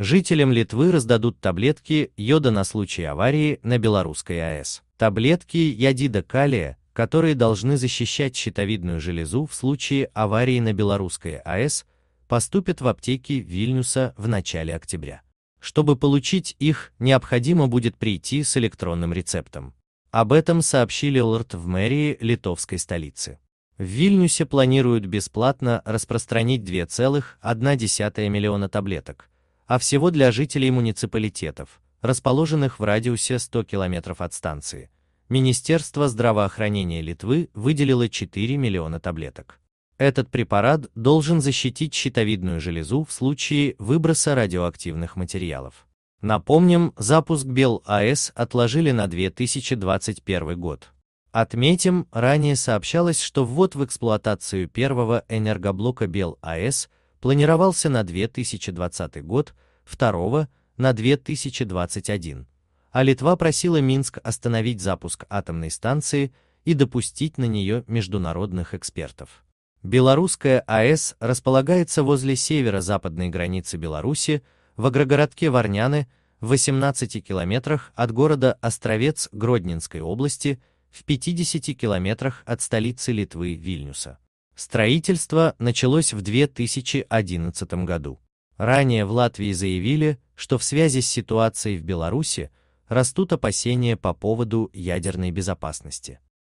Жителям Литвы раздадут таблетки йода на случай аварии на белорусской АЭС. Таблетки ядида калия, которые должны защищать щитовидную железу в случае аварии на белорусской АЭС, поступят в аптеки Вильнюса в начале октября. Чтобы получить их, необходимо будет прийти с электронным рецептом. Об этом сообщили ЛРТ в мэрии литовской столицы. В Вильнюсе планируют бесплатно распространить 2,1 миллиона таблеток – а всего для жителей муниципалитетов, расположенных в радиусе 100 километров от станции. Министерство здравоохранения Литвы выделило 4 миллиона таблеток. Этот препарат должен защитить щитовидную железу в случае выброса радиоактивных материалов. Напомним, запуск БелАЭС отложили на 2021 год. Отметим, ранее сообщалось, что ввод в эксплуатацию первого энергоблока БелАЭС планировался на 2020 год, 2 на 2021, а Литва просила Минск остановить запуск атомной станции и допустить на нее международных экспертов. Белорусская АЭС располагается возле северо-западной границы Беларуси, в агрогородке Варняны, в 18 километрах от города Островец Гродненской области, в 50 километрах от столицы Литвы Вильнюса. Строительство началось в 2011 году. Ранее в Латвии заявили, что в связи с ситуацией в Беларуси растут опасения по поводу ядерной безопасности.